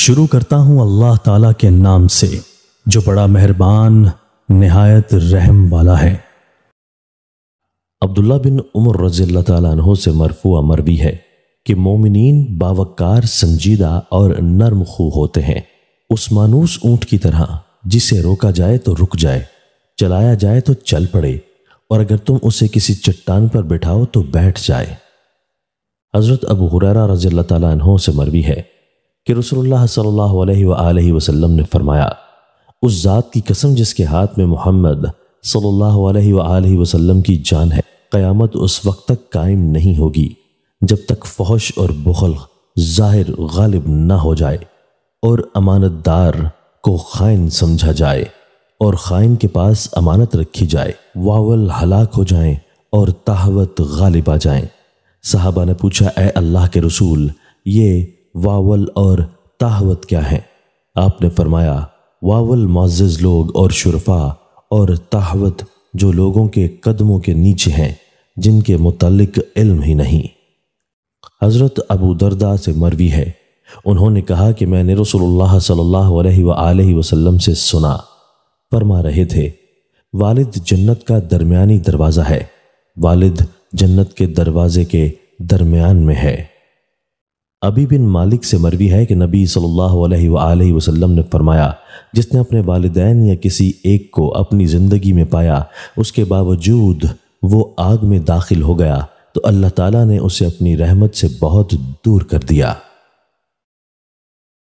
शुरू करता हूं अल्लाह ताला के नाम से जो बड़ा मेहरबान नहायत रहम वाला है अब्दुल्ला बिन उमर रजील्ला तहों से मरफू मरवी है कि मोमिन बावकार संजीदा और नर्म खू होते हैं उस मानूस ऊंट की तरह जिसे रोका जाए तो रुक जाए चलाया जाए तो चल पड़े और अगर तुम उसे किसी चट्टान पर बैठाओ तो बैठ जाए हज़रत अबू हुररा रजील्ला तहों से मरवी है कि रसोल्ला सल्लल्लाहु अलैहि वसल्लम ने फरमाया उस ज़ात की कसम जिसके हाथ में मोहम्मद सल्लल्लाहु अलैहि वसल्लम की जान है क़यामत उस वक्त तक कायम नहीं होगी जब तक फहश और बुखल ज़ाहिर गालिब ना हो जाए और अमानतदार को खाइन समझा जाए और खाइन के पास अमानत रखी जाए वावल हलाक हो जाए और ताहवत गालिब आ जाए साहबा ने पूछा ए अल्लाह के रसूल ये वावल और ताहवत क्या है आपने फरमाया वावल मुआज़ लोग और शुरफा और ताहवत जो लोगों के कदमों के नीचे हैं जिनके मतलब इल्म ही नहीं हज़रत अबू दरदा से मरवी है उन्होंने कहा कि मैंने रसोल्ला सल्ला वसलम से सुना फरमा रहे थे वालिद जन्नत का दरमियानी दरवाज़ा है वालिद जन्नत के दरवाज़े के दरमियान में है अभी बिन मालिक से मरवी है कि नबी सल्लल्लाहु अलैहि वसल्लम ने फरमाया जिसने अपने वालदान या किसी एक को अपनी ज़िंदगी में पाया उसके बावजूद वो आग में दाखिल हो गया तो अल्लाह ताला ने उसे अपनी रहमत से बहुत दूर कर दिया